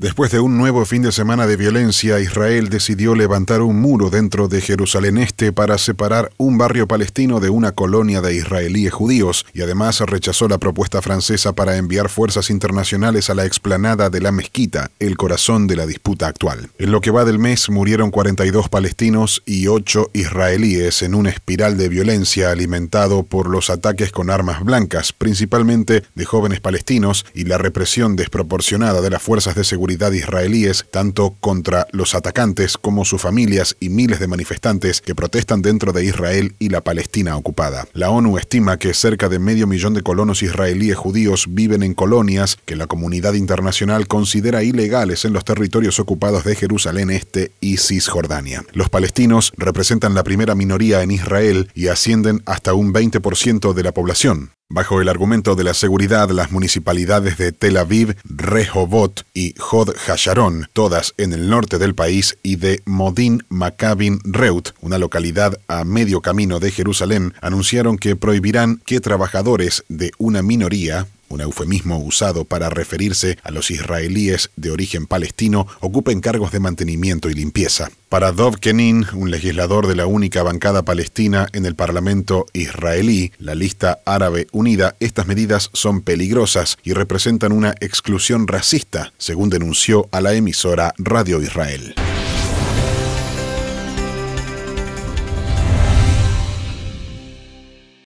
Después de un nuevo fin de semana de violencia, Israel decidió levantar un muro dentro de Jerusalén Este para separar un barrio palestino de una colonia de israelíes judíos y además rechazó la propuesta francesa para enviar fuerzas internacionales a la explanada de la mezquita, el corazón de la disputa actual. En lo que va del mes murieron 42 palestinos y 8 israelíes en una espiral de violencia alimentado por los ataques con armas blancas, principalmente de jóvenes palestinos y la represión desproporcionada de las fuerzas de seguridad israelíes, tanto contra los atacantes como sus familias y miles de manifestantes que protestan dentro de Israel y la Palestina ocupada. La ONU estima que cerca de medio millón de colonos israelíes judíos viven en colonias que la comunidad internacional considera ilegales en los territorios ocupados de Jerusalén Este y Cisjordania. Los palestinos representan la primera minoría en Israel y ascienden hasta un 20% de la población. Bajo el argumento de la seguridad, las municipalidades de Tel Aviv, Rehovot y Hod Hasharon, todas en el norte del país, y de Modin Maccabin Reut, una localidad a medio camino de Jerusalén, anunciaron que prohibirán que trabajadores de una minoría un eufemismo usado para referirse a los israelíes de origen palestino, ocupen cargos de mantenimiento y limpieza. Para Dov Kenin, un legislador de la única bancada palestina en el Parlamento israelí, la lista árabe unida, estas medidas son peligrosas y representan una exclusión racista, según denunció a la emisora Radio Israel.